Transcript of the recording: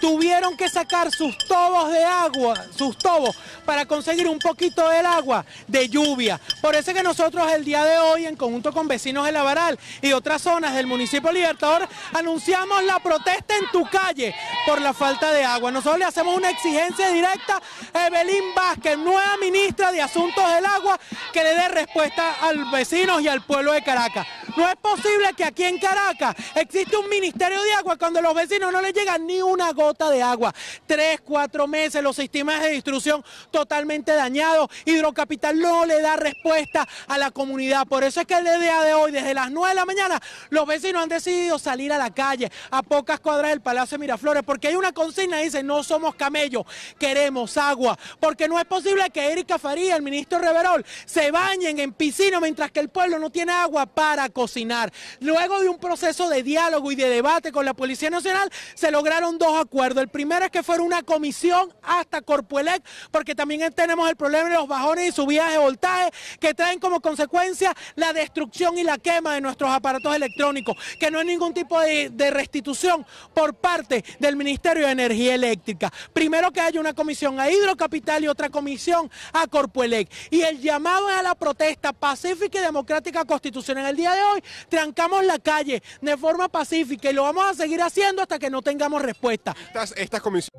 tuvieron que sacar sus tobos de agua, sus tobos, para conseguir un poquito del agua de lluvia. Por eso que nosotros el día de hoy, en conjunto con vecinos de la Baral y otras zonas del municipio Libertador, anunciamos la protesta en tu calle por la falta de agua. Nosotros le hacemos una exigencia directa a Evelyn Vázquez, nueva ministra de Asuntos del Agua, que le dé respuesta al vecinos y al pueblo de Caracas. No es posible que aquí en Caracas existe un ministerio de agua cuando los vecinos no le llegan ni una gota de agua. Tres, cuatro meses, los sistemas de destrucción totalmente dañados. Hidrocapital no le da respuesta a la comunidad. Por eso es que el día de hoy, desde las nueve de la mañana, los vecinos han decidido salir a la calle, a pocas cuadras del Palacio Miraflores, porque hay una consigna dice, no somos camellos, queremos agua, porque no es posible que Erika Faría, el ministro Reverol, se bañen en piscina mientras que el pueblo no tiene agua para cocinar. Luego de un proceso de diálogo y de debate con la Policía Nacional, se lograron dos acuerdos. El primero es que fuera una comisión hasta Corpuelec, porque también tenemos el problema de los bajones y subidas de voltaje que traen como consecuencia la destrucción y la quema de nuestros aparatos electrónicos, que no hay ningún tipo de, restitución por parte del Ministerio de Energía Eléctrica. Primero que haya una comisión a Hidrocapital y otra comisión a Corpuelec. Y el llamado es a la protesta pacífica y democrática constitucional. el día de hoy trancamos la calle de forma pacífica y lo vamos a seguir haciendo hasta que no tengamos respuesta. Estas, estas comisiones...